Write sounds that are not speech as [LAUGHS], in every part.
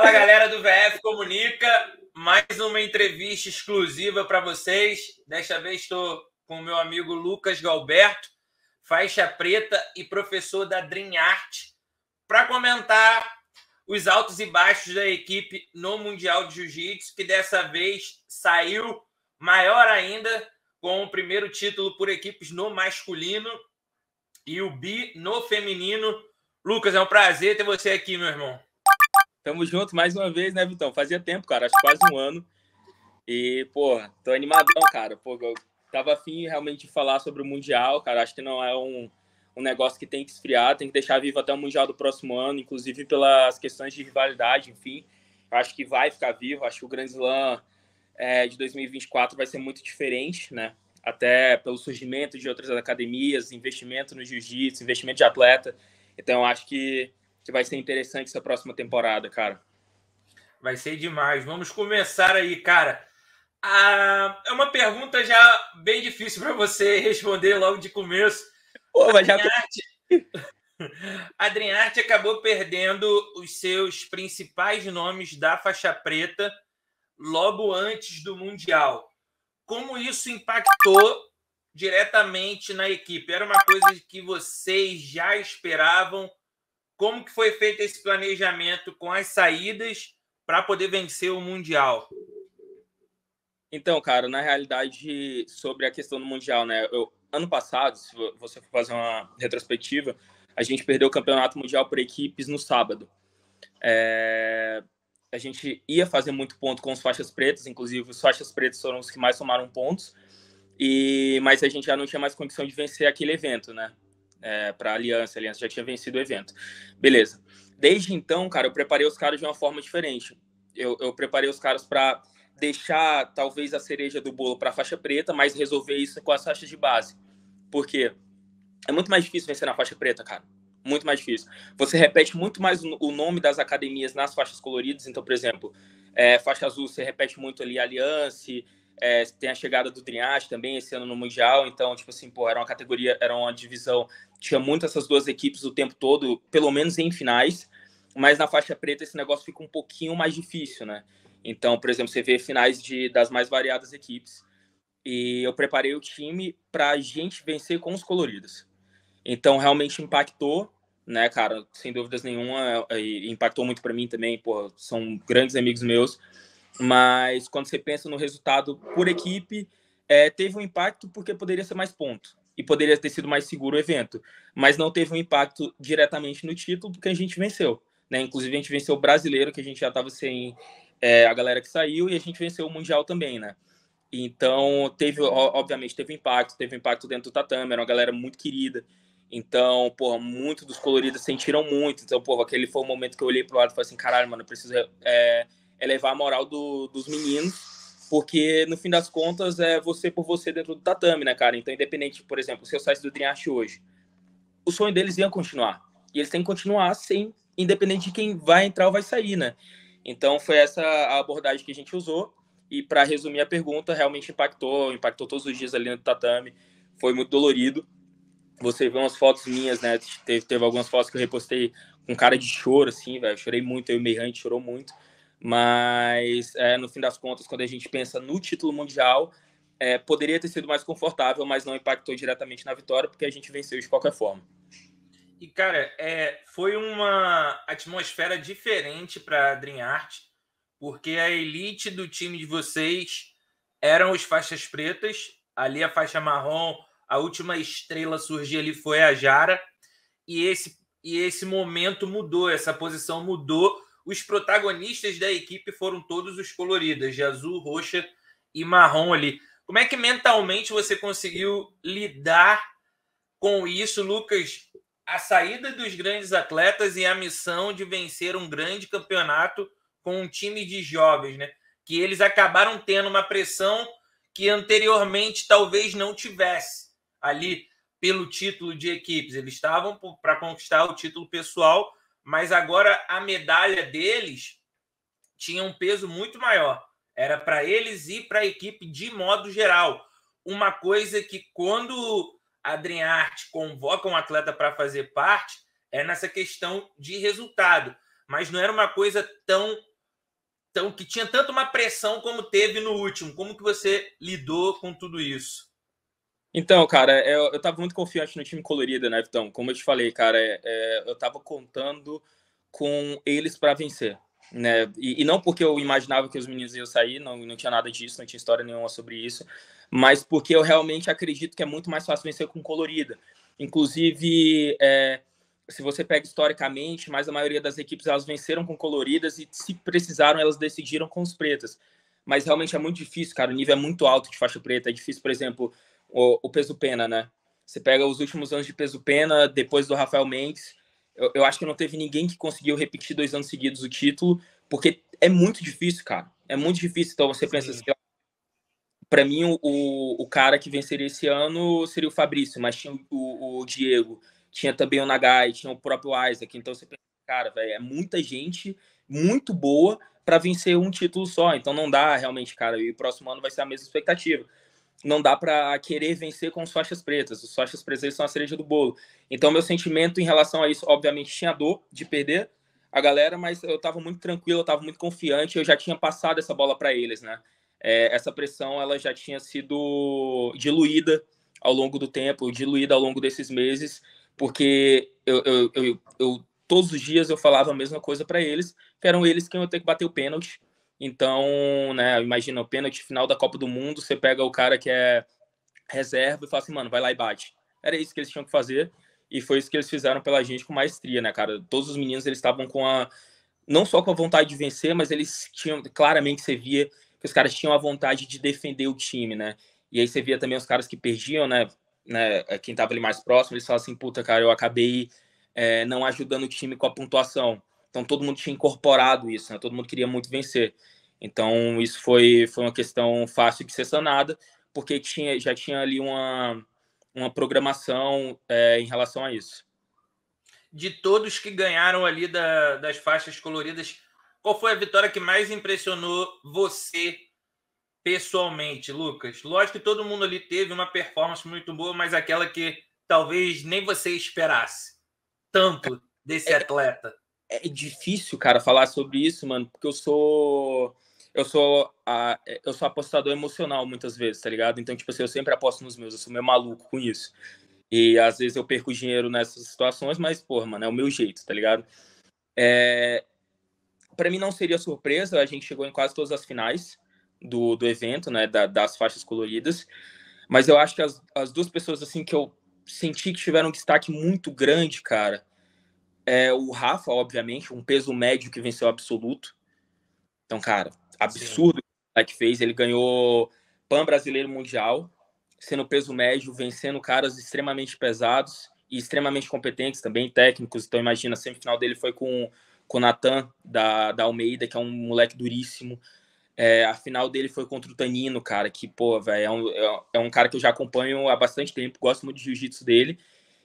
Fala galera do VF Comunica, mais uma entrevista exclusiva para vocês. Desta vez estou com o meu amigo Lucas Galberto, faixa preta e professor da Dream Art, para comentar os altos e baixos da equipe no Mundial de Jiu-Jitsu, que dessa vez saiu maior ainda com o primeiro título por equipes no masculino e o bi no feminino. Lucas, é um prazer ter você aqui, meu irmão. Tamo junto mais uma vez, né, Vitão? Fazia tempo, cara, acho quase um ano. E, pô, tô animadão, cara. Pô, eu tava afim realmente de falar sobre o Mundial, cara. Acho que não é um, um negócio que tem que esfriar, tem que deixar vivo até o Mundial do próximo ano, inclusive pelas questões de rivalidade, enfim. Acho que vai ficar vivo, acho que o Grand Slam é, de 2024 vai ser muito diferente, né? Até pelo surgimento de outras academias, investimento no jiu-jitsu, investimento de atleta. Então, acho que que vai ser interessante essa próxima temporada, cara. Vai ser demais. Vamos começar aí, cara. Ah, é uma pergunta já bem difícil para você [LAUGHS] responder logo de começo. Pô, mas já... [LAUGHS] acabou perdendo os seus principais nomes da faixa preta logo antes do Mundial. Como isso impactou diretamente na equipe? Era uma coisa que vocês já esperavam como que foi feito esse planejamento com as saídas para poder vencer o Mundial? Então, cara, na realidade, sobre a questão do Mundial, né? Eu, ano passado, se você for fazer uma retrospectiva, a gente perdeu o Campeonato Mundial por equipes no sábado. É, a gente ia fazer muito ponto com os faixas pretas, inclusive os faixas pretas foram os que mais somaram pontos, e mas a gente já não tinha mais condição de vencer aquele evento, né? é, para a Aliança. A Aliança já tinha vencido o evento. Beleza. Desde então, cara, eu preparei os caras de uma forma diferente. Eu, eu preparei os caras para deixar talvez a cereja do bolo para a faixa preta, mas resolver isso com as faixas de base. Porque é muito mais difícil vencer na faixa preta, cara. Muito mais difícil. Você repete muito mais o nome das academias nas faixas coloridas. Então, por exemplo, é, faixa azul você repete muito ali Aliança, é, tem a chegada do Drinhas também esse ano no Mundial, então, tipo assim, pô, era uma categoria, era uma divisão, tinha muito essas duas equipes o tempo todo, pelo menos em finais, mas na faixa preta esse negócio fica um pouquinho mais difícil, né? Então, por exemplo, você vê finais de, das mais variadas equipes, e eu preparei o time para a gente vencer com os coloridos. Então, realmente impactou, né, cara, sem dúvidas nenhuma, é, impactou muito para mim também, pô, são grandes amigos meus, mas quando você pensa no resultado por equipe, é, teve um impacto porque poderia ser mais ponto e poderia ter sido mais seguro o evento, mas não teve um impacto diretamente no título porque a gente venceu, né? Inclusive a gente venceu o brasileiro que a gente já estava sem é, a galera que saiu e a gente venceu o mundial também, né? Então teve, obviamente, teve impacto, teve impacto dentro do tatame, era uma galera muito querida. Então, porra, muitos dos coloridos sentiram muito. Então, porra, aquele foi o momento que eu olhei pro lado e falei assim, caralho, mano, eu preciso é, é elevar a moral do, dos meninos, porque no fim das contas é você por você dentro do tatame, né, cara? Então, independente, por exemplo, se eu saísse do Dream hoje, o sonho deles ia continuar. E eles têm que continuar sem, independente de quem vai entrar ou vai sair, né? Então, foi essa a abordagem que a gente usou. E para resumir a pergunta, realmente impactou, impactou todos os dias ali dentro do tatame. Foi muito dolorido. Você vê umas fotos minhas, né? Teve, teve algumas fotos que eu repostei com cara de choro, assim, velho. Chorei muito, eu e o Meirante chorou muito. Mas, é, no fim das contas, quando a gente pensa no título mundial, é, poderia ter sido mais confortável, mas não impactou diretamente na vitória, porque a gente venceu de qualquer forma. E, cara, é, foi uma atmosfera diferente para a DreamArt, porque a elite do time de vocês eram os faixas pretas, ali a faixa marrom, a última estrela surgir ali foi a Jara, e esse, e esse momento mudou, essa posição mudou os protagonistas da equipe foram todos os coloridos, de azul, roxa e marrom ali. Como é que mentalmente você conseguiu lidar com isso, Lucas? A saída dos grandes atletas e a missão de vencer um grande campeonato com um time de jovens, né? Que eles acabaram tendo uma pressão que anteriormente talvez não tivesse ali pelo título de equipes. Eles estavam para conquistar o título pessoal, mas agora a medalha deles tinha um peso muito maior. Era para eles e para a equipe de modo geral. Uma coisa que quando Adrien Arte convoca um atleta para fazer parte é nessa questão de resultado, mas não era uma coisa tão tão que tinha tanto uma pressão como teve no último. Como que você lidou com tudo isso? Então, cara, é, eu, eu tava muito confiante no time colorido, né, Vitão? Como eu te falei, cara, é, é eu tava contando com eles para vencer, né? E, e, não porque eu imaginava que os meninos iam sair, não, não tinha nada disso, não tinha história nenhuma sobre isso, mas porque eu realmente acredito que é muito mais fácil vencer com colorida. Inclusive, é, se você pega historicamente, mas a maioria das equipes elas venceram com coloridas e se precisaram elas decidiram com os pretas. Mas realmente é muito difícil, cara. O nível é muito alto de faixa preta. É difícil, por exemplo, o, o peso pena, né? Você pega os últimos anos de peso pena, depois do Rafael Mendes, eu, eu acho que não teve ninguém que conseguiu repetir dois anos seguidos o título, porque é muito difícil, cara. É muito difícil. Então você Sim. pensa assim, para mim o, o cara que venceria esse ano seria o Fabrício, mas tinha o, o Diego, tinha também o Nagai, tinha o próprio Isaac. Então você pensa, cara, velho, é muita gente muito boa para vencer um título só. Então não dá realmente, cara. E o próximo ano vai ser a mesma expectativa não dá para querer vencer com os faixas pretas. Os faixas pretas são a cereja do bolo. Então, meu sentimento em relação a isso, obviamente, tinha dor de perder a galera, mas eu estava muito tranquilo, eu estava muito confiante, eu já tinha passado essa bola para eles, né? É, essa pressão ela já tinha sido diluída ao longo do tempo, diluída ao longo desses meses, porque eu, eu, eu, eu todos os dias eu falava a mesma coisa para eles, que eram eles que iam ter que bater o pênalti, então, né, imagina, o pênalti final da Copa do Mundo, você pega o cara que é reserva e fala assim, mano, vai lá e bate. Era isso que eles tinham que fazer e foi isso que eles fizeram pela gente com maestria, né, cara? Todos os meninos, eles estavam com a... Não só com a vontade de vencer, mas eles tinham... Claramente você via que os caras tinham a vontade de defender o time, né? E aí você via também os caras que perdiam, né? né é, quem tava ali mais próximo, eles falavam assim, puta, cara, eu acabei é, não ajudando o time com a pontuação então todo mundo tinha incorporado isso, né? todo mundo queria muito vencer. Então isso foi, foi uma questão fácil de ser sanada, porque tinha, já tinha ali uma, uma programação é, em relação a isso. De todos que ganharam ali da, das faixas coloridas, qual foi a vitória que mais impressionou você pessoalmente, Lucas? Lógico que todo mundo ali teve uma performance muito boa, mas aquela que talvez nem você esperasse tanto desse é, atleta. É, é difícil, cara, falar sobre isso, mano, porque eu sou eu sou a, eu sou apostador emocional muitas vezes, tá ligado? Então, tipo assim, eu sempre aposto nos meus, eu sou meio maluco com isso. E às vezes eu perco dinheiro nessas situações, mas, porra, mano, é o meu jeito, tá ligado? É... Para mim não seria surpresa, a gente chegou em quase todas as finais do, do evento, né, da, das faixas coloridas, mas eu acho que as, as duas pessoas, assim, que eu senti que tiveram um destaque muito grande, cara, é, o Rafa, obviamente, um peso médio que venceu absoluto. Então, cara, absurdo Sim. o moleque fez. Ele ganhou Pan Brasileiro Mundial, sendo peso médio, vencendo caras extremamente pesados e extremamente competentes também, técnicos. Então, imagina, a semifinal dele foi com, com o Natan, da, da Almeida, que é um moleque duríssimo. É, a final dele foi contra o Tanino, cara, que, pô, velho, é um, é, é um cara que eu já acompanho há bastante tempo, gosto muito de jiu-jitsu dele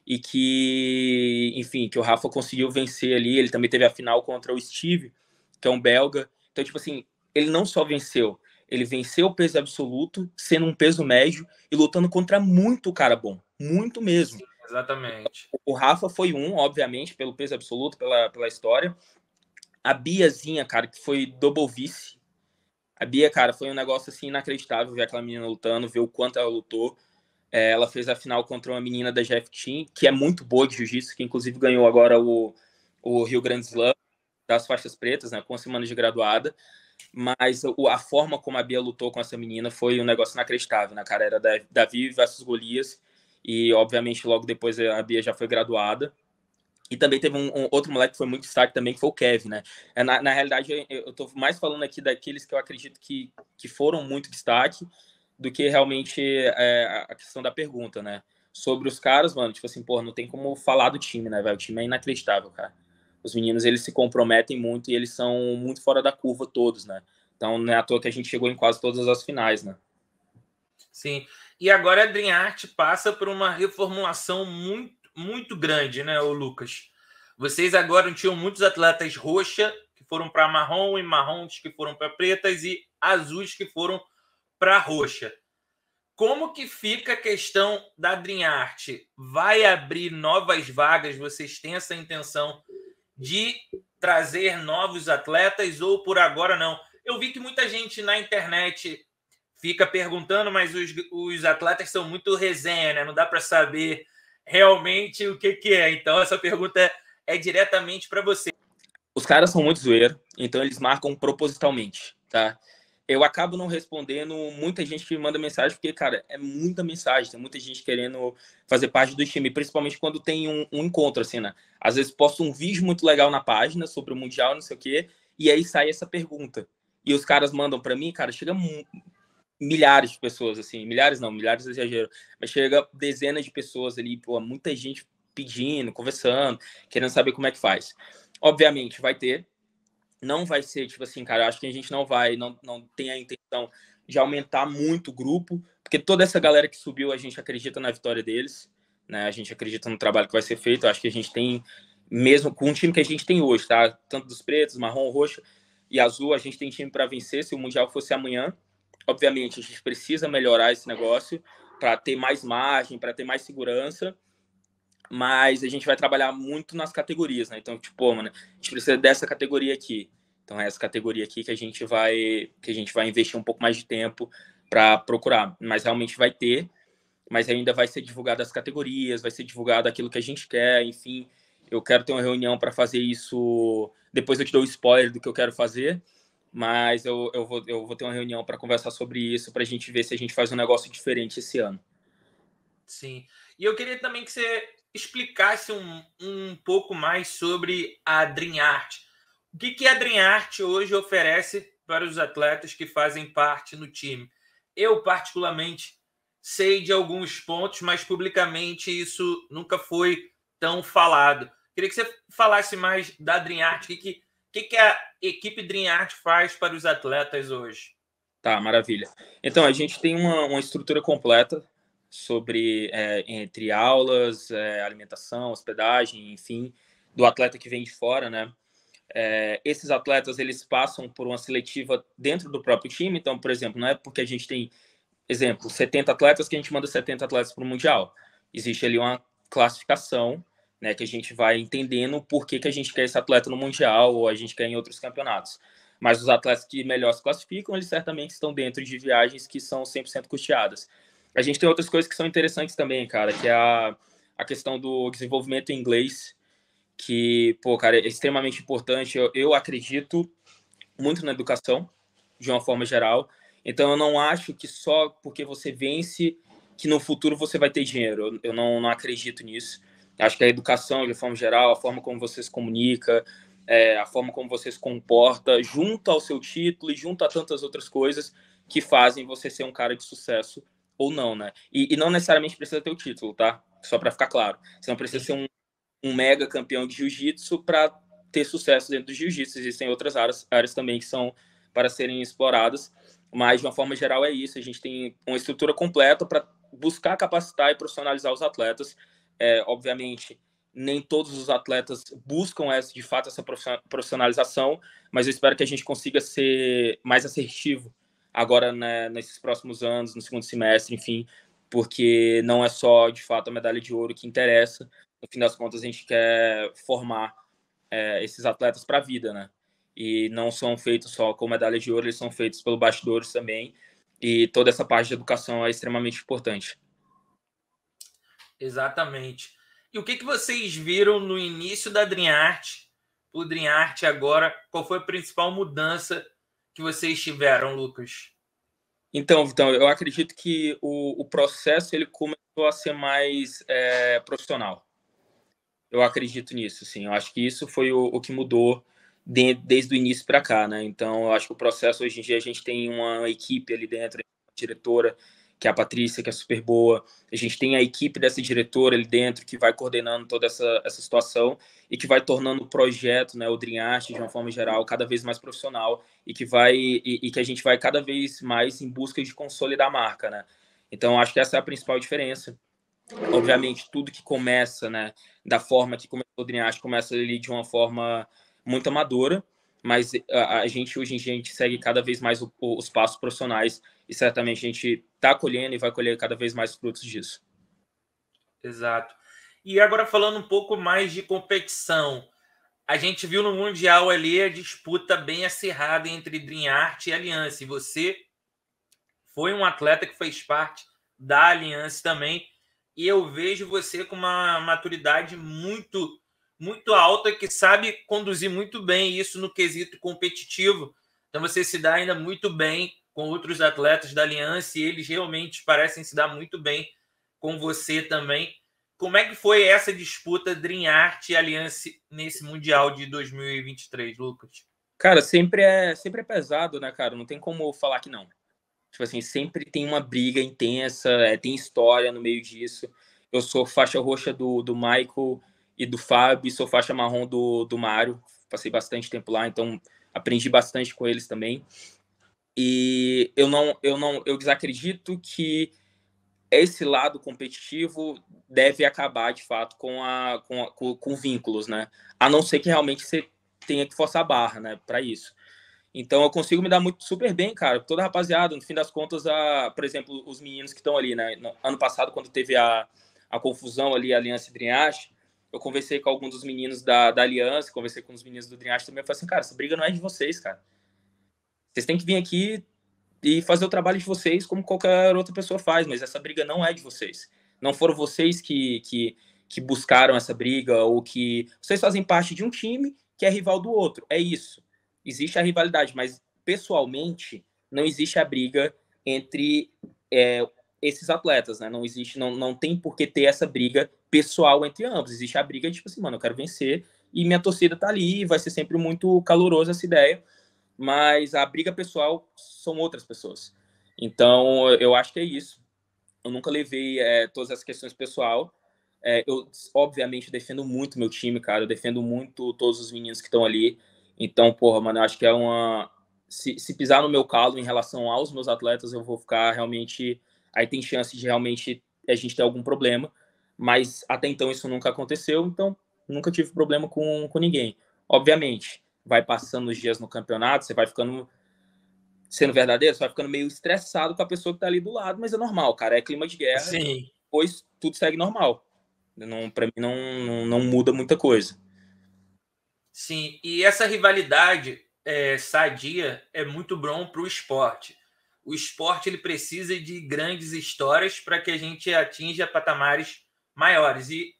e que, enfim, que o Rafa conseguiu vencer ali. Ele também teve a final contra o Steve, que é um belga. Então, tipo assim, ele não só venceu, ele venceu o peso absoluto, sendo um peso médio e lutando contra muito cara bom, muito mesmo. Exatamente. O Rafa foi um, obviamente, pelo peso absoluto, pela, pela história. A Biazinha, cara, que foi double vice. A Bia, cara, foi um negócio assim inacreditável ver aquela menina lutando, ver o quanto ela lutou. É, ela fez a final contra uma menina da Jeff Team, que é muito boa de jiu-jitsu, que inclusive ganhou agora o, o Rio Grande Slam das faixas pretas, né, com semana de graduada. Mas a forma como a Bia lutou com essa menina foi um negócio inacreditável, né, cara? Era Davi versus Golias, e obviamente logo depois a Bia já foi graduada. E também teve um, um outro moleque que foi muito destaque também, que foi o Kevin, né? É, na, na realidade, eu, eu tô mais falando aqui daqueles que eu acredito que, que foram muito destaque, do que realmente é, a questão da pergunta, né? Sobre os caras, mano, tipo assim, pô, não tem como falar do time, né, velho? O time é inacreditável, cara. Os meninos, eles se comprometem muito e eles são muito fora da curva todos, né? Então, não é à toa que a gente chegou em quase todas as finais, né? Sim. E agora a Dream Art passa por uma reformulação muito, muito grande, né, o Lucas? Vocês agora tinham muitos atletas roxa que foram para marrom e marrons que foram para pretas e azuis que foram para roxa. Como que fica a questão da Dream Art? Vai abrir novas vagas? Vocês têm essa intenção de trazer novos atletas ou por agora não? Eu vi que muita gente na internet fica perguntando, mas os, os atletas são muito resenha, né? Não dá para saber realmente o que, que é. Então, essa pergunta é, é diretamente para você. Os caras são muito zoeiros, então eles marcam propositalmente, tá? eu acabo não respondendo muita gente que me manda mensagem, porque, cara, é muita mensagem, tem muita gente querendo fazer parte do time, principalmente quando tem um, um encontro, assim, né? Às vezes posto um vídeo muito legal na página sobre o Mundial, não sei o quê, e aí sai essa pergunta. E os caras mandam para mim, cara, chega milhares de pessoas, assim, milhares não, milhares é exagero, mas chega dezenas de pessoas ali, pô, muita gente pedindo, conversando, querendo saber como é que faz. Obviamente, vai ter não vai ser, tipo assim, cara, eu acho que a gente não vai, não, não tem a intenção de aumentar muito o grupo, porque toda essa galera que subiu, a gente acredita na vitória deles, né? A gente acredita no trabalho que vai ser feito. Eu acho que a gente tem, mesmo com o time que a gente tem hoje, tá? Tanto dos pretos, marrom, roxo e azul, a gente tem time para vencer. Se o Mundial fosse amanhã, obviamente, a gente precisa melhorar esse negócio para ter mais margem, para ter mais segurança mas a gente vai trabalhar muito nas categorias, né? Então, tipo, mano, a gente precisa dessa categoria aqui. Então é essa categoria aqui que a gente vai que a gente vai investir um pouco mais de tempo para procurar, mas realmente vai ter, mas ainda vai ser divulgado as categorias, vai ser divulgado aquilo que a gente quer, enfim. Eu quero ter uma reunião para fazer isso. Depois eu te dou o spoiler do que eu quero fazer, mas eu, eu, vou, eu vou ter uma reunião para conversar sobre isso, para a gente ver se a gente faz um negócio diferente esse ano. Sim. E eu queria também que você explicasse um, um pouco mais sobre a Dream Art. O que, que a Dream Art hoje oferece para os atletas que fazem parte no time? Eu, particularmente, sei de alguns pontos, mas publicamente isso nunca foi tão falado. Queria que você falasse mais da Dream Art, o que, que, que, que a equipe Dream Art faz para os atletas hoje? Tá, maravilha. Então, a gente tem uma, uma estrutura completa sobre é, entre aulas, é, alimentação, hospedagem, enfim, do atleta que vem de fora, né? É, esses atletas eles passam por uma seletiva dentro do próprio time, então, por exemplo, não é porque a gente tem, exemplo, 70 atletas que a gente manda 70 atletas para o mundial. Existe ali uma classificação, né, que a gente vai entendendo por que, que a gente quer esse atleta no mundial ou a gente quer em outros campeonatos mas os atletas que melhor se classificam, eles certamente estão dentro de viagens que são 100% custeadas a gente tem outras coisas que são interessantes também, cara, que é a, a questão do desenvolvimento em inglês, que, pô, cara, é extremamente importante. Eu, eu acredito muito na educação, de uma forma geral. Então, eu não acho que só porque você vence que no futuro você vai ter dinheiro. Eu, eu não, não acredito nisso. Acho que a educação, de forma geral, a forma como você se comunica, é, a forma como você se comporta, junto ao seu título e junto a tantas outras coisas que fazem você ser um cara de sucesso ou não, né? E, e não necessariamente precisa ter o título, tá? Só para ficar claro. Você não precisa ser um, um mega campeão de jiu-jitsu para ter sucesso dentro do jiu-jitsu. Existem outras áreas, áreas também que são para serem exploradas, mas de uma forma geral é isso. A gente tem uma estrutura completa para buscar capacitar e profissionalizar os atletas. É, obviamente, nem todos os atletas buscam essa, de fato essa profissionalização, mas eu espero que a gente consiga ser mais assertivo agora né, nesses próximos anos, no segundo semestre, enfim, porque não é só de fato a medalha de ouro que interessa. No fim das contas, a gente quer formar é, esses atletas para a vida, né? E não são feitos só com medalha de ouro, eles são feitos pelo bastidores também. E toda essa parte de educação é extremamente importante. Exatamente. E o que, que vocês viram no início da Dream Art, o Dream Art agora? Qual foi a principal mudança que vocês tiveram, Lucas? Então, então, eu acredito que o, o processo ele começou a ser mais é, profissional. Eu acredito nisso, sim. Eu acho que isso foi o, o que mudou de, desde o início para cá, né? Então, eu acho que o processo hoje em dia a gente tem uma equipe ali dentro, uma diretora, que é a Patrícia, que é super boa. A gente tem a equipe dessa diretora ali dentro que vai coordenando toda essa, essa situação e que vai tornando o projeto, né, o Dream Art, de uma forma geral, cada vez mais profissional e que vai e, e que a gente vai cada vez mais em busca de consolidar a marca, né? Então, acho que essa é a principal diferença. Obviamente, tudo que começa, né, da forma que começou o Dream Art, começa ali de uma forma muito amadora, mas a, a gente hoje em dia a gente segue cada vez mais o, os passos profissionais e certamente a gente está colhendo e vai colher cada vez mais frutos disso. Exato. E agora falando um pouco mais de competição, a gente viu no Mundial ali a disputa bem acirrada entre Dream Art e Aliança, e você foi um atleta que fez parte da Aliança também, e eu vejo você com uma maturidade muito muito alta que sabe conduzir muito bem isso no quesito competitivo. Então você se dá ainda muito bem com outros atletas da Aliança e eles realmente parecem se dar muito bem com você também. Como é que foi essa disputa Drinhart e Aliança nesse Mundial de 2023, Lucas? Cara, sempre é, sempre é pesado, né, cara? Não tem como falar que não. Tipo assim, sempre tem uma briga intensa, é, tem história no meio disso. Eu sou faixa roxa do, do Michael e do Fábio, sou faixa marrom do, do Mário. Passei bastante tempo lá, então aprendi bastante com eles também. E eu não, eu não, eu desacredito que esse lado competitivo deve acabar de fato com a com, a, com, com vínculos, né? A não ser que realmente você tenha que forçar a barra, né, para isso. Então eu consigo me dar muito super bem, cara. Toda a rapaziada, no fim das contas, a, por exemplo, os meninos que estão ali, né? No, ano passado, quando teve a, a confusão ali, a Aliança e Drinhache, eu conversei com alguns dos meninos da, da Aliança, conversei com os meninos do Drinhache também. Eu falei assim, cara, essa briga não é de vocês, cara. Vocês têm que vir aqui e fazer o trabalho de vocês como qualquer outra pessoa faz, mas essa briga não é de vocês. Não foram vocês que, que, que buscaram essa briga ou que. Vocês fazem parte de um time que é rival do outro. É isso. Existe a rivalidade, mas pessoalmente não existe a briga entre é, esses atletas, né? Não existe, não, não tem por que ter essa briga pessoal entre ambos. Existe a briga, tipo assim, mano, eu quero vencer e minha torcida tá ali, vai ser sempre muito calorosa essa ideia mas a briga pessoal são outras pessoas. Então, eu acho que é isso. Eu nunca levei é, todas as questões pessoal. É, eu, obviamente, defendo muito meu time, cara. Eu defendo muito todos os meninos que estão ali. Então, porra, mano, eu acho que é uma. Se, se pisar no meu calo em relação aos meus atletas, eu vou ficar realmente. Aí tem chance de realmente a gente ter algum problema. Mas até então isso nunca aconteceu. Então, nunca tive problema com, com ninguém. Obviamente, vai passando os dias no campeonato, você vai ficando sendo verdadeiro, você vai ficando meio estressado com a pessoa que tá ali do lado, mas é normal, cara, é clima de guerra. Sim. Depois tudo segue normal. Não, para mim não, não, não, muda muita coisa. Sim, e essa rivalidade é, sadia é muito bom para o esporte. O esporte ele precisa de grandes histórias para que a gente atinja patamares maiores. E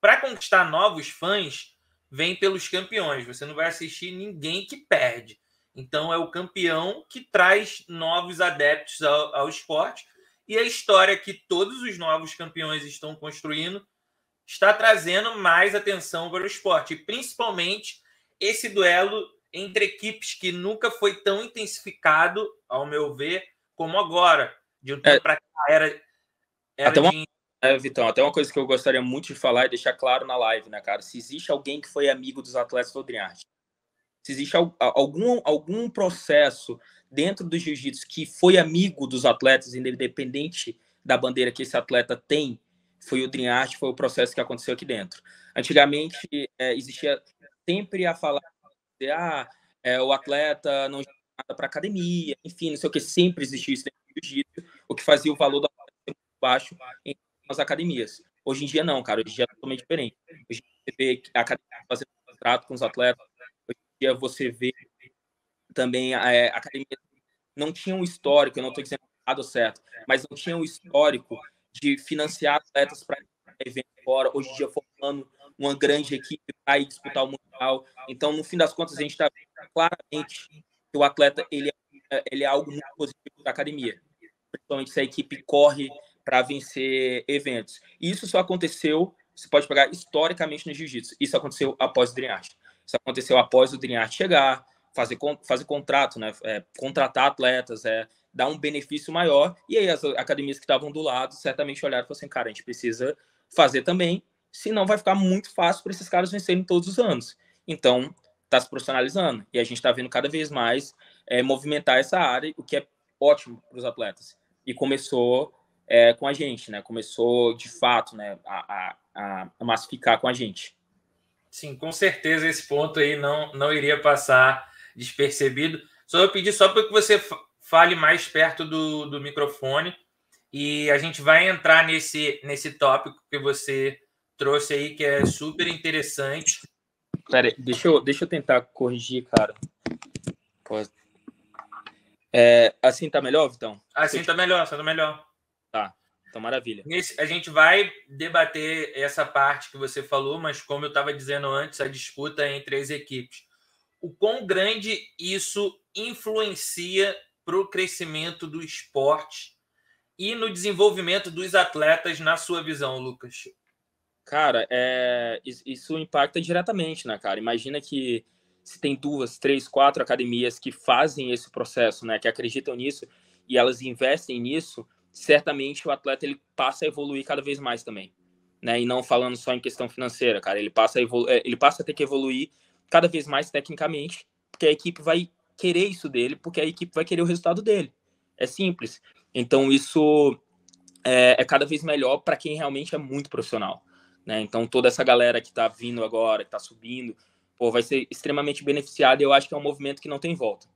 para conquistar novos fãs, vem pelos campeões. Você não vai assistir ninguém que perde. Então é o campeão que traz novos adeptos ao, ao esporte. E a história que todos os novos campeões estão construindo está trazendo mais atenção para o esporte, e principalmente esse duelo entre equipes que nunca foi tão intensificado, ao meu ver, como agora. De um tempo é, para cá era, era uma... de é, Vitão, até uma coisa que eu gostaria muito de falar e é deixar claro na live, né, cara? Se existe alguém que foi amigo dos atletas do Adriarte, se existe algum, algum processo dentro do jiu-jitsu que foi amigo dos atletas, independente da bandeira que esse atleta tem, foi o Dream Art, foi o processo que aconteceu aqui dentro. Antigamente, é, existia sempre a falar de, ah, é, o atleta não nada para academia, enfim, não sei o que, sempre existia isso dentro do jiu-jitsu, o que fazia o valor do atleta muito baixo em nas academias. Hoje em dia não, cara, hoje em dia é totalmente diferente. Hoje você vê a academia fazendo contrato com os atletas, hoje em dia você vê também a, é, academia não tinha um histórico, eu não estou dizendo tá errado certo, mas não tinha um histórico de financiar atletas para evento fora, hoje em dia formando uma grande equipe para ir disputar o Mundial. Então, no fim das contas, a gente está vendo claramente que o atleta ele é, é ele é algo muito positivo da academia. Principalmente se a equipe corre para vencer eventos. E isso só aconteceu, você pode pegar historicamente no jiu-jitsu, isso aconteceu após o Dream Isso aconteceu após o Dream chegar, fazer, fazer contrato, né? É, contratar atletas, é, dar um benefício maior. E aí as academias que estavam do lado certamente olharam e falaram assim, cara, a gente precisa fazer também, senão vai ficar muito fácil para esses caras vencerem todos os anos. Então, está se profissionalizando. E a gente está vendo cada vez mais é, movimentar essa área, o que é ótimo para os atletas. E começou é, com a gente, né? Começou de fato, né, a, a, a massificar com a gente. Sim, com certeza esse ponto aí não, não iria passar despercebido. Só eu pedir só para que você fale mais perto do, do microfone e a gente vai entrar nesse, nesse tópico que você trouxe aí, que é super interessante. Pera aí, deixa eu, deixa eu tentar corrigir, cara. É, assim tá melhor, Vitão? Assim tá melhor, assim tá melhor. Então, maravilha. Nesse, a gente vai debater essa parte que você falou, mas como eu estava dizendo antes, a disputa entre as equipes. O quão grande isso influencia para o crescimento do esporte e no desenvolvimento dos atletas, na sua visão, Lucas? Cara, é, isso impacta diretamente, né, cara? Imagina que se tem duas, três, quatro academias que fazem esse processo, né, que acreditam nisso e elas investem nisso, certamente o atleta ele passa a evoluir cada vez mais também. Né? E não falando só em questão financeira, cara, ele passa a é, ele passa a ter que evoluir cada vez mais tecnicamente, porque a equipe vai querer isso dele, porque a equipe vai querer o resultado dele. É simples. Então isso é, é cada vez melhor para quem realmente é muito profissional, né? Então toda essa galera que está vindo agora, que está subindo, pô, vai ser extremamente beneficiada. eu acho que é um movimento que não tem volta.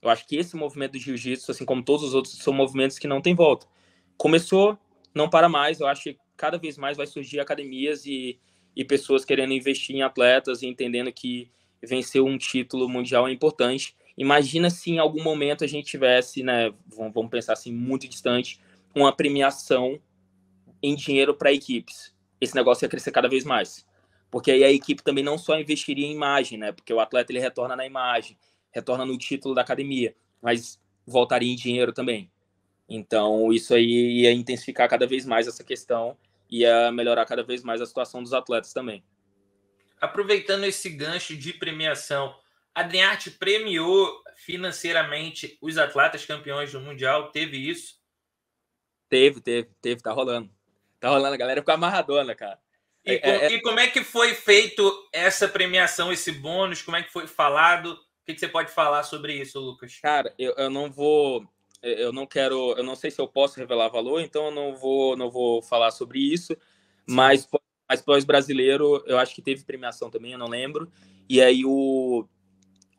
Eu acho que esse movimento do jiu-jitsu, assim como todos os outros, são movimentos que não tem volta começou, não para mais. Eu acho que cada vez mais vai surgir academias e, e pessoas querendo investir em atletas e entendendo que vencer um título mundial é importante. Imagina se em algum momento a gente tivesse, né, vamos pensar assim, muito distante, uma premiação em dinheiro para equipes. Esse negócio ia crescer cada vez mais. Porque aí a equipe também não só investiria em imagem, né? Porque o atleta ele retorna na imagem, retorna no título da academia, mas voltaria em dinheiro também. Então, isso aí ia intensificar cada vez mais essa questão, e ia melhorar cada vez mais a situação dos atletas também. Aproveitando esse gancho de premiação, a DENART premiou financeiramente os atletas campeões do Mundial? Teve isso? Teve, teve, teve, tá rolando. Tá rolando, a galera ficou amarradona, cara. E, é, é... é. como é que foi feito essa premiação, esse bônus? Como é que foi falado? O que, que você pode falar sobre isso, Lucas? Cara, eu, eu não vou é, eu não quero, eu não sei se eu posso revelar valor, então eu não vou, não vou falar sobre isso. Mas, mas pós brasileiro, eu acho que teve premiação também, eu não lembro. E aí o,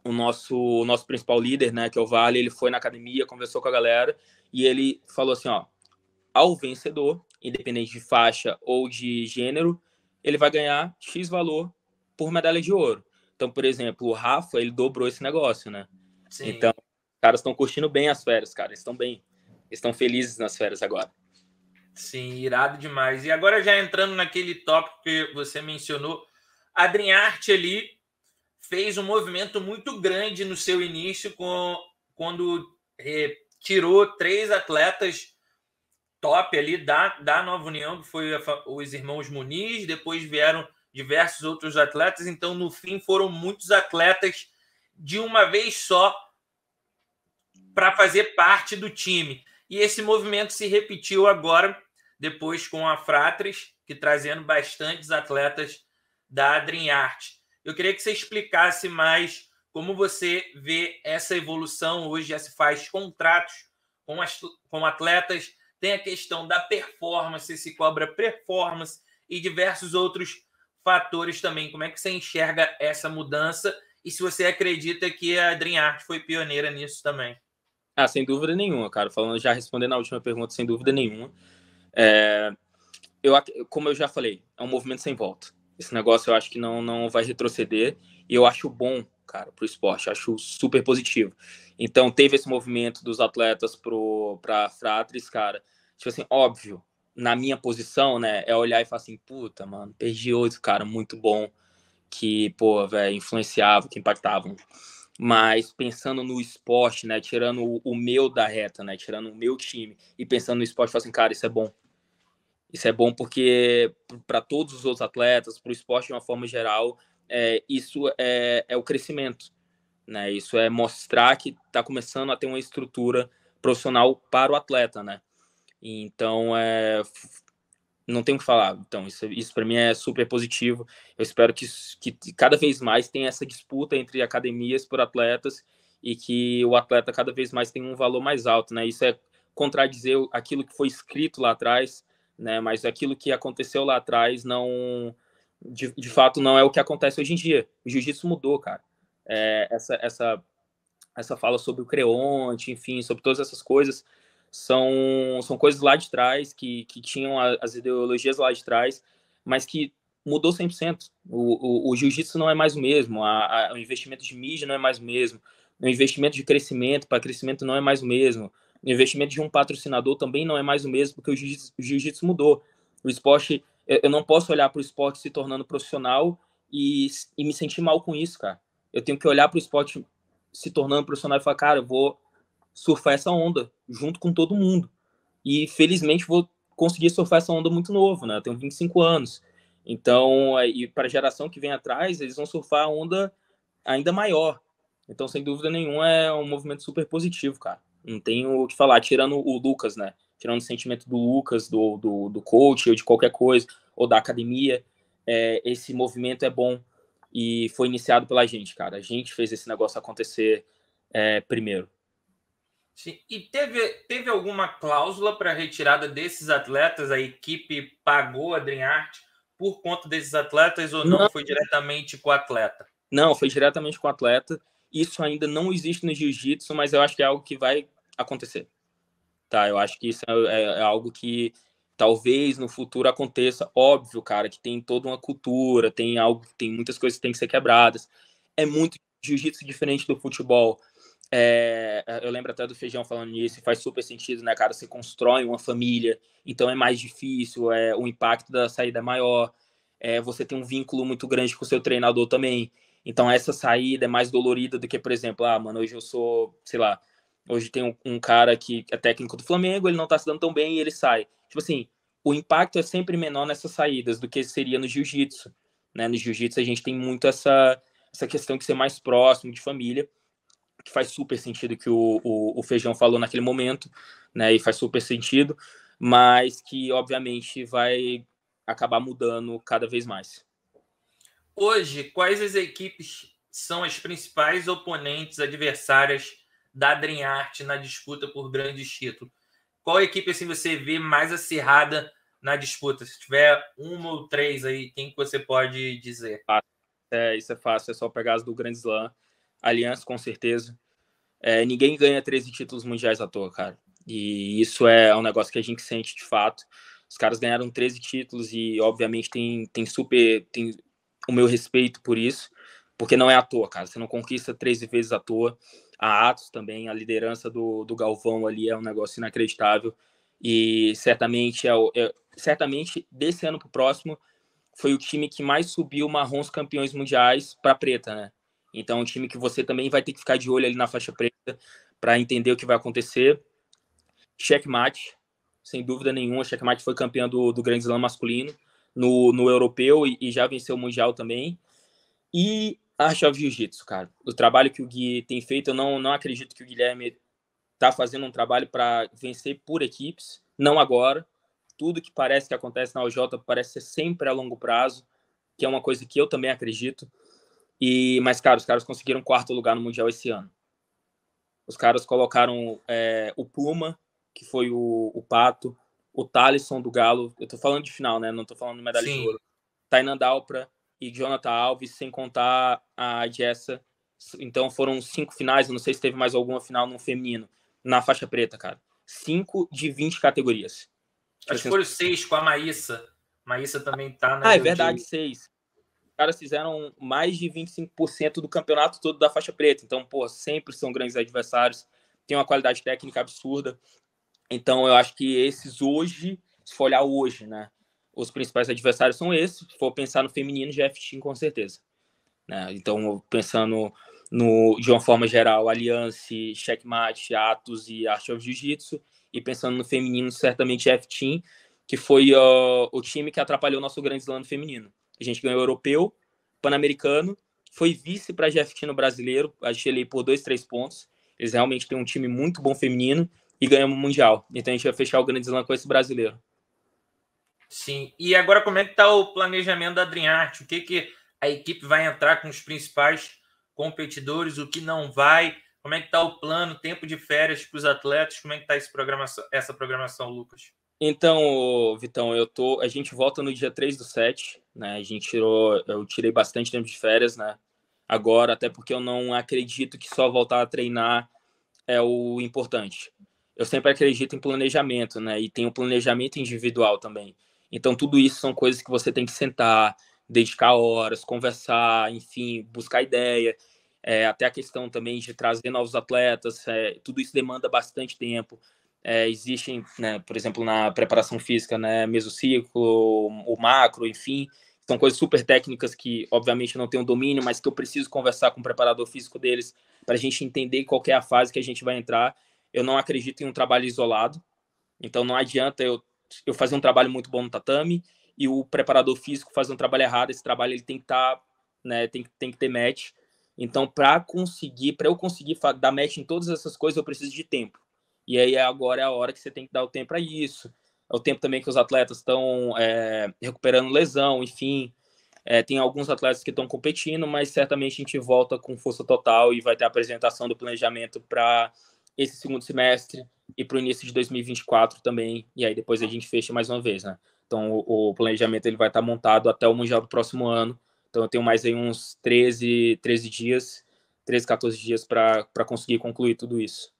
o nosso, o nosso principal líder, né, que é o Vale, ele foi na academia, conversou com a galera e ele falou assim, ó, ao vencedor, independente de faixa ou de gênero, ele vai ganhar X valor por medalha de ouro. Então, por exemplo, o Rafa, ele dobrou esse negócio, né? Sim. Então, caras estão curtindo bem as férias, cara. estão bem. estão felizes nas férias agora. Sim, irado demais. E agora já entrando naquele tópico que você mencionou, Adriarte ali fez um movimento muito grande no seu início com, quando eh, tirou três atletas top ali da, da Nova União, que foi a, os irmãos Muniz, depois vieram diversos outros atletas, então no fim foram muitos atletas de uma vez só para fazer parte do time. E esse movimento se repetiu agora, depois com a Fratres, que trazendo bastantes atletas da Adrien Art. Eu queria que você explicasse mais como você vê essa evolução hoje, já se faz contratos com, as, com atletas, tem a questão da performance, se cobra performance e diversos outros fatores também. Como é que você enxerga essa mudança e se você acredita que a Adrien Art foi pioneira nisso também? Ah, sem dúvida nenhuma, cara. Falando, já respondendo a última pergunta, sem dúvida nenhuma. É, eu, como eu já falei, é um movimento sem volta. Esse negócio eu acho que não, não vai retroceder. E eu acho bom, cara, pro esporte. Acho super positivo. Então, teve esse movimento dos atletas pro, pra Fratris, cara. Tipo assim, óbvio, na minha posição, né, é olhar e falar assim, puta, mano, perdi oito, cara, muito bom. Que, pô, velho, influenciava, que impactavam mas pensando no esporte, né, tirando o, o meu da reta, né, tirando o meu time e pensando no esporte, eu falo assim, cara, isso é bom. Isso é bom porque para todos os outros atletas, para o esporte de uma forma geral, é, isso é, é o crescimento. Né? Isso é mostrar que está começando a ter uma estrutura profissional para o atleta, né? Então, é, não tenho o que falar. Então, isso, isso para mim é super positivo. Eu espero que, que cada vez mais tenha essa disputa entre academias por atletas e que o atleta cada vez mais tenha um valor mais alto, né? Isso é contradizer aquilo que foi escrito lá atrás, né? Mas aquilo que aconteceu lá atrás não, de, de fato, não é o que acontece hoje em dia. O jiu-jitsu mudou, cara. É, essa, essa, essa fala sobre o creonte, enfim, sobre todas essas coisas, são, são coisas lá de trás, que, que tinham a, as ideologias lá de trás, mas que mudou 100%. O, o, o jiu-jitsu não é mais o mesmo, a, a, o investimento de mídia não é mais o mesmo, o investimento de crescimento para crescimento não é mais o mesmo, o investimento de um patrocinador também não é mais o mesmo, porque o jiu-jitsu mudou. O esporte, eu não posso olhar para o esporte se tornando profissional e, e me sentir mal com isso, cara. Eu tenho que olhar para o esporte se tornando profissional e falar, cara, eu vou surfar essa onda junto com todo mundo. E felizmente vou conseguir surfar essa onda muito novo, né? Eu tenho 25 anos. Então, é, e para a geração que vem atrás, eles vão surfar a onda ainda maior. Então, sem dúvida nenhuma, é um movimento super positivo, cara. Não tenho o que falar, tirando o Lucas, né? Tirando o sentimento do Lucas, do, do, do coach, ou de qualquer coisa, ou da academia. É, esse movimento é bom e foi iniciado pela gente, cara. A gente fez esse negócio acontecer é, primeiro. Sim. E teve, teve alguma cláusula para retirada desses atletas? A equipe pagou a Dream Art por conta desses atletas ou não, não foi diretamente com o atleta? Não, foi diretamente com o atleta. Isso ainda não existe no jiu-jitsu, mas eu acho que é algo que vai acontecer. Tá, eu acho que isso é, é, é algo que talvez no futuro aconteça. Óbvio, cara, que tem toda uma cultura, tem algo, tem muitas coisas que têm que ser quebradas. É muito jiu-jitsu diferente do futebol é, eu lembro até do Feijão falando nisso, faz super sentido, né, cara? Você constrói uma família, então é mais difícil, é, o impacto da saída é maior, é, você tem um vínculo muito grande com o seu treinador também. Então essa saída é mais dolorida do que, por exemplo, ah, mano, hoje eu sou, sei lá, hoje tem um, um cara que é técnico do Flamengo, ele não tá se dando tão bem e ele sai. Tipo assim, o impacto é sempre menor nessas saídas do que seria no jiu-jitsu, né? No jiu-jitsu a gente tem muito essa, essa questão de ser mais próximo de família que faz super sentido que o, o, o Feijão falou naquele momento, né? E faz super sentido, mas que obviamente vai acabar mudando cada vez mais. Hoje, quais as equipes são as principais oponentes adversárias da Dream Art na disputa por grandes títulos? Qual equipe assim você vê mais acirrada na disputa? Se tiver uma ou três aí, quem que você pode dizer? Ah, é, isso é fácil, é só pegar as do Grand Slam aliança, com certeza. É, ninguém ganha 13 títulos mundiais à toa, cara. E isso é um negócio que a gente sente de fato. Os caras ganharam 13 títulos e, obviamente, tem, tem super. Tem o meu respeito por isso, porque não é à toa, cara. Você não conquista 13 vezes à toa. A Atos também, a liderança do, do Galvão ali é um negócio inacreditável. E certamente, é, o, é certamente desse ano para o próximo, foi o time que mais subiu marrons campeões mundiais para preta, né? Então, é um time que você também vai ter que ficar de olho ali na faixa preta para entender o que vai acontecer. Checkmate, sem dúvida nenhuma, Checkmate foi campeão do, do Grande Slam masculino no, no europeu e, e já venceu o Mundial também. E a chave jiu-jitsu, cara. O trabalho que o Gui tem feito, eu não, não acredito que o Guilherme tá fazendo um trabalho para vencer por equipes, não agora. Tudo que parece que acontece na OJ parece ser sempre a longo prazo, que é uma coisa que eu também acredito. E, mas, cara, os caras conseguiram quarto lugar no Mundial esse ano. Os caras colocaram é, o Puma, que foi o, o Pato, o Talisson do Galo. Eu tô falando de final, né? Não tô falando de medalha Sim. de ouro. Tainan Dalpra e Jonathan Alves, sem contar a Jessa. Então foram cinco finais. Eu não sei se teve mais alguma final no feminino. Na faixa preta, cara. Cinco de 20 categorias. Acho que foram seis com a Maíssa. Maíssa também tá na. Ah, é verdade, de... seis caras fizeram mais de 25% do campeonato todo da faixa preta. Então, pô, sempre são grandes adversários, tem uma qualidade técnica absurda. Então, eu acho que esses hoje, se for olhar hoje, né? Os principais adversários são esses. Se for pensar no feminino, Jeff Team, com certeza. Né? Então, pensando no, de uma forma geral, Aliança, Checkmate, Atos e Art of Jiu-Jitsu. E pensando no feminino, certamente Jeff Team, que foi uh, o time que atrapalhou nosso grande slam feminino. A gente ganhou europeu, pan-americano, foi vice para a no brasileiro, achei ele por dois, três pontos. Eles realmente têm um time muito bom feminino e ganhamos o Mundial. Então a gente vai fechar o Grande Slam com esse brasileiro. Sim, e agora como é que está o planejamento da Adriarte? O que, que a equipe vai entrar com os principais competidores, o que não vai? Como é que está o plano, tempo de férias para os atletas? Como é que está programação, essa programação, Lucas? Então, Vitão, eu tô. A gente volta no dia 3 do 7, né? A gente tirou. Eu tirei bastante tempo de férias, né? Agora, até porque eu não acredito que só voltar a treinar é o importante. Eu sempre acredito em planejamento, né? E tem o um planejamento individual também. Então, tudo isso são coisas que você tem que sentar, dedicar horas, conversar, enfim, buscar ideia. É, até a questão também de trazer novos atletas, é, tudo isso demanda bastante tempo. É, existem, né, por exemplo, na preparação física, né, mesociclo, o macro, enfim, são coisas super técnicas que, obviamente, eu não tenho domínio, mas que eu preciso conversar com o preparador físico deles para a gente entender qual é a fase que a gente vai entrar. Eu não acredito em um trabalho isolado, então não adianta eu, eu fazer um trabalho muito bom no tatame e o preparador físico fazer um trabalho errado. Esse trabalho ele tem que estar, tá, né, tem, tem que ter match. Então, para conseguir, para eu conseguir dar match em todas essas coisas, eu preciso de tempo. E aí agora é a hora que você tem que dar o tempo para isso. É o tempo também que os atletas estão é, recuperando lesão, enfim. É, tem alguns atletas que estão competindo, mas certamente a gente volta com força total e vai ter a apresentação do planejamento para esse segundo semestre e para o início de 2024 também. E aí depois a gente fecha mais uma vez, né? Então o, o planejamento ele vai estar tá montado até o Mundial do próximo ano. Então eu tenho mais aí uns 13, 13 dias, 13, 14 dias para conseguir concluir tudo isso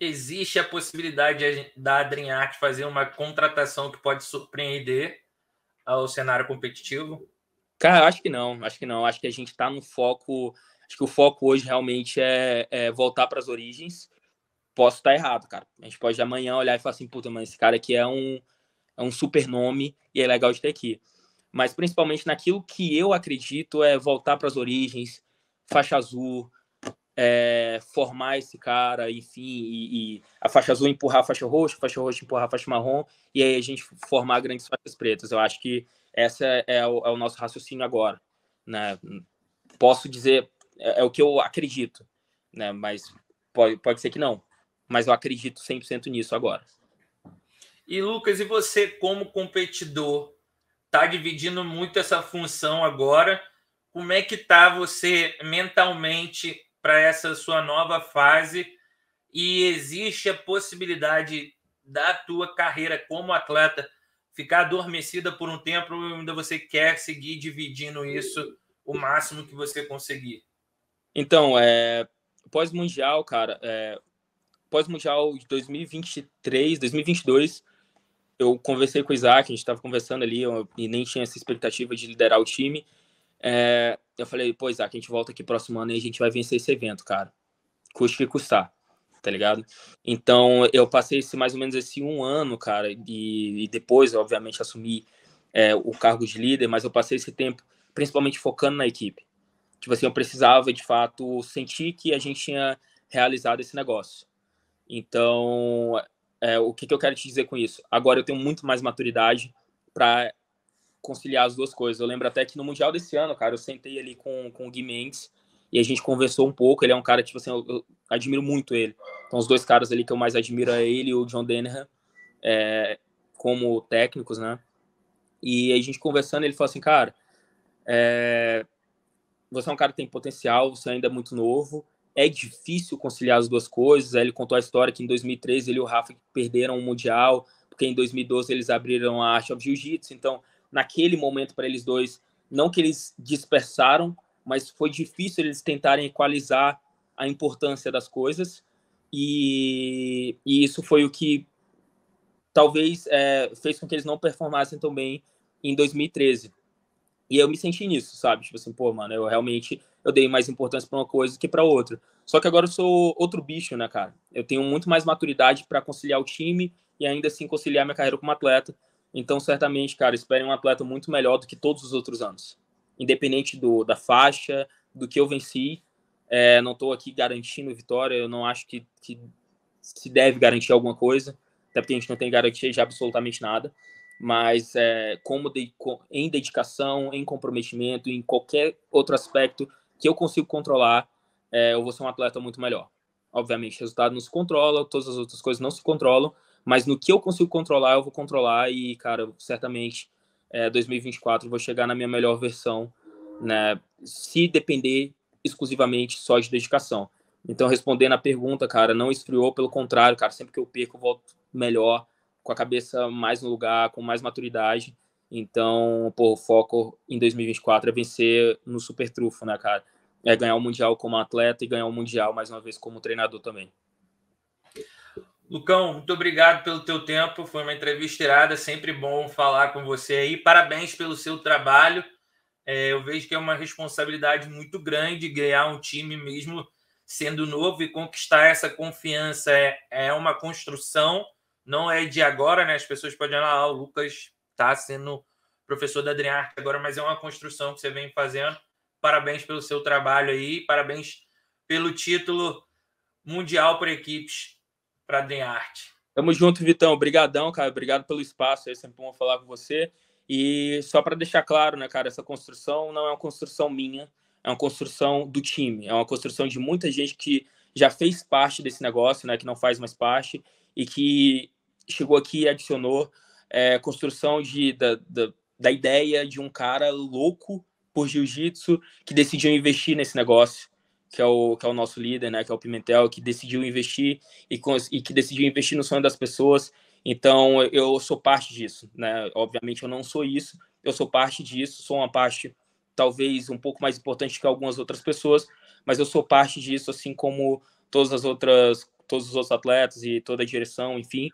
existe a possibilidade da Adrinhac fazer uma contratação que pode surpreender ao cenário competitivo? Cara, acho que não, acho que não. Acho que a gente está no foco. Acho que o foco hoje realmente é, é voltar para as origens. Posso estar tá errado, cara. A gente pode amanhã olhar e falar assim, puta, mas esse cara aqui é um, é um super nome e é legal de ter aqui. Mas principalmente naquilo que eu acredito é voltar para as origens, faixa azul, é, formar esse cara, enfim, e, e, a faixa azul empurrar a faixa roxa, a faixa roxa empurrar a faixa marrom, e aí a gente formar grandes faixas pretas. Eu acho que essa é o, é o nosso raciocínio agora. Né? Posso dizer, é, é, o que eu acredito, né? mas pode, pode ser que não. Mas eu acredito 100% nisso agora. E Lucas, e você como competidor tá dividindo muito essa função agora? Como é que tá você mentalmente para essa sua nova fase e existe a possibilidade da tua carreira como atleta ficar adormecida por um tempo ou ainda você quer seguir dividindo isso o máximo que você conseguir? Então, é, pós-mundial, cara, é, pós-mundial de 2023, 2022, eu conversei com o Isaac, a gente estava conversando ali, eu, e nem tinha essa expectativa de liderar o time. É, eu falei, pô, Isaac, a gente volta aqui próximo ano e a gente vai vencer esse evento, cara. Custe que custar, tá ligado? Então, eu passei esse, mais ou menos esse um ano, cara, e, e depois, obviamente, assumi é, o cargo de líder, mas eu passei esse tempo principalmente focando na equipe. Tipo assim, eu precisava, de fato, sentir que a gente tinha realizado esse negócio. Então, é, o que, que eu quero te dizer com isso? Agora eu tenho muito mais maturidade para conciliar as duas coisas. Eu lembro até que no Mundial desse ano, cara, eu sentei ali com, com o Gui Mendes e a gente conversou um pouco. Ele é um cara, tipo assim, eu, eu admiro muito ele. Então, os dois caras ali que eu mais admiro é ele e o John Denham, é, como técnicos, né? E a gente conversando, ele falou assim, cara, é, você é um cara que tem potencial, você ainda é muito novo, é difícil conciliar as duas coisas. Aí ele contou a história que em 2013 ele e o Rafa perderam o Mundial, porque em 2012 eles abriram a arte of Jiu-Jitsu, então naquele momento para eles dois. Não que eles dispersaram, mas foi difícil eles tentarem equalizar a importância das coisas. E, e isso foi o que talvez é, fez com que eles não performassem tão bem em 2013. E eu me senti nisso, sabe? Tipo assim, pô, mano, eu realmente eu dei mais importância para uma coisa que para outra. Só que agora eu sou outro bicho, né, cara? Eu tenho muito mais maturidade para conciliar o time e ainda assim conciliar minha carreira como atleta. Então, certamente, cara, esperem um atleta muito melhor do que todos os outros anos. Independente do, da faixa, do que eu venci, é, não estou aqui garantindo vitória, eu não acho que, que se deve garantir alguma coisa, até porque a gente não tem garantia de absolutamente nada. Mas é, como de, em dedicação, em comprometimento, em qualquer outro aspecto que eu consigo controlar, é, eu vou ser um atleta muito melhor. Obviamente, resultado não se controla, todas as outras coisas não se controlam, mas no que eu consigo controlar, eu vou controlar e, cara, certamente é, 2024 eu vou chegar na minha melhor versão, né? Se depender exclusivamente só de dedicação. Então, respondendo a pergunta, cara, não esfriou, pelo contrário, cara, sempre que eu perco, eu volto melhor, com a cabeça mais no lugar, com mais maturidade. Então, pô, o foco em 2024 é vencer no super trufo, né, cara? É ganhar o Mundial como atleta e ganhar o Mundial mais uma vez como treinador também. Lucão, muito obrigado pelo teu tempo. Foi uma entrevista irada, sempre bom falar com você aí. Parabéns pelo seu trabalho. É, eu vejo que é uma responsabilidade muito grande ganhar um time mesmo sendo novo e conquistar essa confiança é, é uma construção, não é de agora, né? As pessoas podem falar, ah, o Lucas está sendo professor da Adriarte agora, mas é uma construção que você vem fazendo. Parabéns pelo seu trabalho aí, parabéns pelo título mundial por equipes para a Arte. Tamo junto, Vitão. Obrigadão, cara. Obrigado pelo espaço. É sempre bom falar com você. E só para deixar claro, né, cara, essa construção não é uma construção minha, é uma construção do time, é uma construção de muita gente que já fez parte desse negócio, né, que não faz mais parte e que chegou aqui e adicionou é, construção de, da, da, da ideia de um cara louco por jiu-jitsu que decidiu investir nesse negócio que é o, que é o nosso líder, né, que é o Pimentel, que decidiu investir e, e que decidiu investir no sonho das pessoas. Então, eu sou parte disso, né? Obviamente, eu não sou isso, eu sou parte disso, sou uma parte talvez um pouco mais importante que algumas outras pessoas, mas eu sou parte disso, assim como todas as outras, todos os outros atletas e toda a direção, enfim.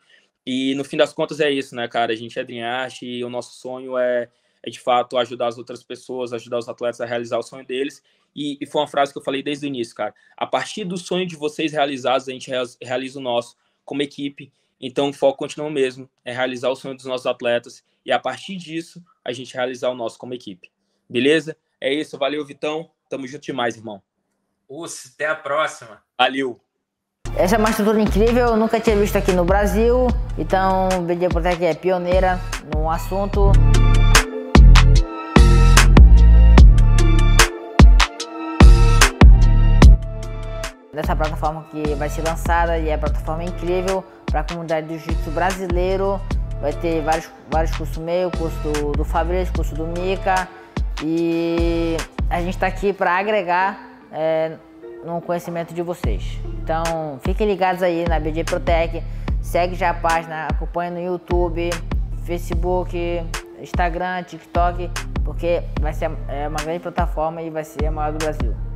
E no fim das contas é isso, né, cara? A gente é Dream Art e o nosso sonho é é de fato ajudar as outras pessoas, ajudar os atletas a realizar o sonho deles. E, e foi uma frase que eu falei desde o início, cara. A partir do sonho de vocês realizados, a gente realiza o nosso como equipe. Então, o foco continua o mesmo, é realizar o sonho dos nossos atletas e a partir disso, a gente realizar o nosso como equipe. Beleza? É isso, valeu, Vitão. Tamo junto demais, irmão. Uso, até a próxima. Valeu. Essa é uma estrutura incrível, eu nunca tinha visto aqui no Brasil. Então, BD Protec é pioneira no assunto. dessa plataforma que vai ser lançada e é uma plataforma incrível para a comunidade do jiu-jitsu brasileiro. Vai ter vários, vários cursos meio, curso do, do Fabrício, curso do Mica e a gente está aqui para agregar é, no conhecimento de vocês. Então fiquem ligados aí na BJ Protec, segue já a página, acompanha no YouTube, Facebook, Instagram, TikTok, porque vai ser é, uma grande plataforma e vai ser a maior do Brasil.